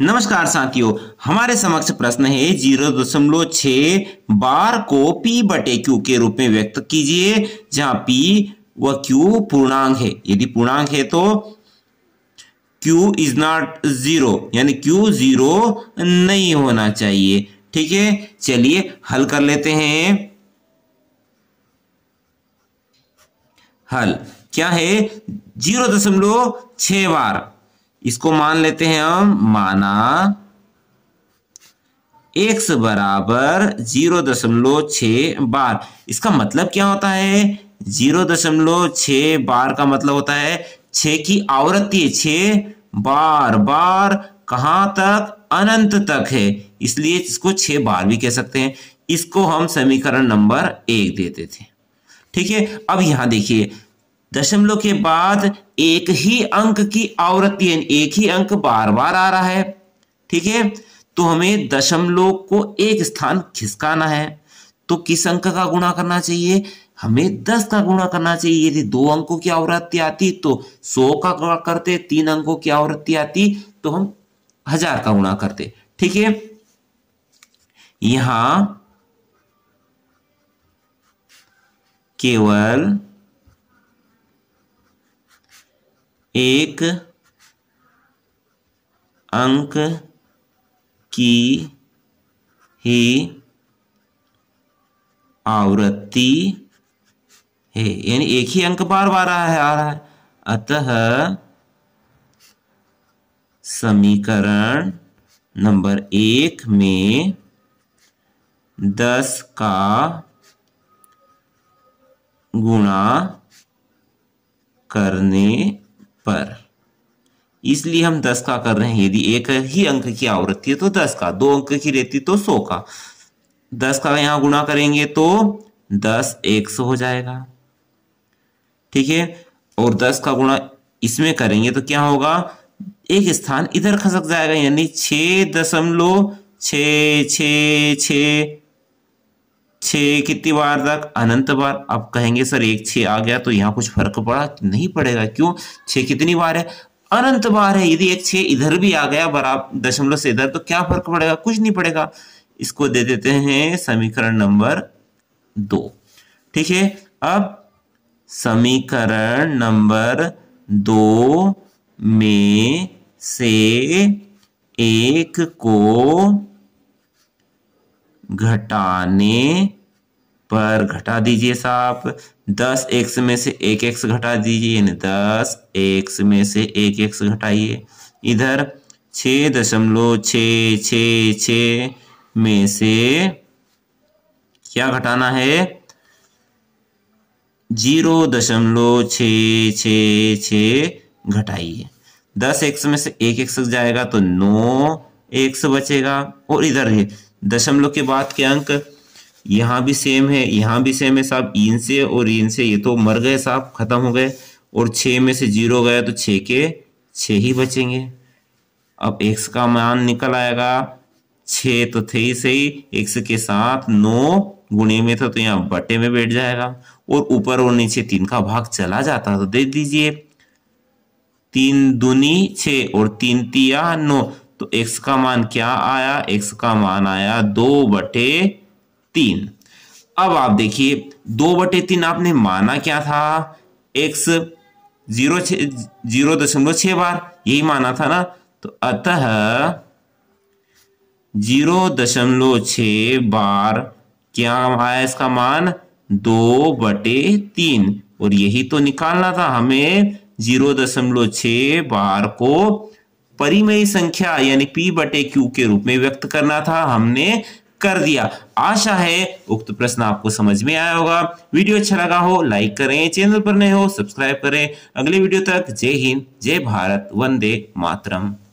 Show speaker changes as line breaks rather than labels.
नमस्कार साथियों हमारे समक्ष प्रश्न है जीरो दशमलव छ बार को पी बटे क्यू के रूप में व्यक्त कीजिए जहां पी व क्यू पूर्णांक है यदि पूर्णांक है तो क्यू इज नॉट जीरो यानी क्यू जीरो नहीं होना चाहिए ठीक है चलिए हल कर लेते हैं हल क्या है जीरो दशमलव छ बार इसको मान लेते हैं हम माना x बराबर जीरो दशमलव छ बार इसका मतलब क्या होता है जीरो दशमलव छ बार का मतलब होता है छ की आवृत्ति छ बार बार कहां तक अनंत तक है इसलिए इसको छ बार भी कह सकते हैं इसको हम समीकरण नंबर एक देते थे ठीक है अब यहां देखिए दशमलव के बाद एक ही अंक की आवृत्ति एक ही अंक बार बार आ रहा है ठीक है तो हमें दशमलव को एक स्थान खिसकाना है तो किस अंक का गुणा करना चाहिए हमें दस का गुणा करना चाहिए यदि दो अंकों की आवृत्ति आती तो सौ का गुणा करते तीन अंकों की आवृत्ति आती तो हम हजार का गुणा करते ठीक है यहां केवल एक अंक की ही आवृत्ति है यानी एक ही अंक बार बार आ रहा है आ रहा है अतः समीकरण नंबर एक में दस का गुणा करने पर इसलिए हम दस का कर रहे हैं यदि एक ही अंक की आवृत्ति है तो दस का दो अंक की रहती तो सौ का दस का यहां गुणा करेंगे तो दस एक सौ हो जाएगा ठीक है और दस का गुणा इसमें करेंगे तो क्या होगा एक स्थान इधर खसक जाएगा यानी छ दशमलव छ छ छ छः कितनी बार तक अनंत बार अब कहेंगे सर एक छः आ गया तो यहाँ कुछ फर्क पड़ा नहीं पड़ेगा क्यों छः कितनी बार है अनंत बार है यदि एक छः इधर भी आ गया बराबर दशमलव से इधर तो क्या फर्क पड़ेगा कुछ नहीं पड़ेगा इसको दे देते हैं समीकरण नंबर दो ठीक है अब समीकरण नंबर दो में से एक को घटाने पर घटा दीजिए साहब दस एक्स में से एक एक्स घटा दीजिए यानी दस एक्स में से एक एक्स घटाइए इधर छ दशमलव छ छ छ में से क्या घटाना है जीरो दशमलव छ छ छ घटाइए दस एक्स में से एक एक्स जाएगा तो नौ एक्स बचेगा और इधर है दशमलव के बाद के अंक यहाँ भी सेम है यहाँ भी सेम है साहब इन से और इन से ये तो मर गए साहब खत्म हो गए और छः में से जीरो गया तो छः के छः ही बचेंगे अब एक्स का मान निकल आएगा छः तो थे ही सही एक्स के साथ नौ गुणे में था तो यहाँ बटे में बैठ जाएगा और ऊपर और नीचे तीन का भाग चला जाता तो दे दीजिए तीन दुनी छ और तीन तिया नौ तो x का मान क्या आया x का मान आया दो बटे तीन अब आप देखिए दो बटे तीन आपने माना क्या था x जीरो जीरो दशमलव छ बार यही माना था ना तो अतः जीरो दशमलव छ बार क्या आया इसका मान दो बटे तीन और यही तो निकालना था हमें जीरो दशमलव छ बार को परिमय संख्या यानी पी बटे क्यू के रूप में व्यक्त करना था हमने कर दिया आशा है उक्त प्रश्न आपको समझ में आया होगा वीडियो अच्छा लगा हो लाइक करें चैनल पर नए हो सब्सक्राइब करें अगले वीडियो तक जय हिंद जय भारत वंदे मातरम